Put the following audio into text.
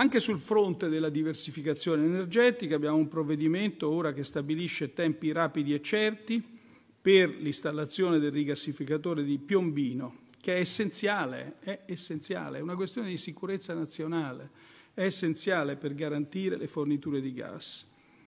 Anche sul fronte della diversificazione energetica abbiamo un provvedimento ora che stabilisce tempi rapidi e certi per l'installazione del rigassificatore di Piombino, che è essenziale, è essenziale, è una questione di sicurezza nazionale, è essenziale per garantire le forniture di gas.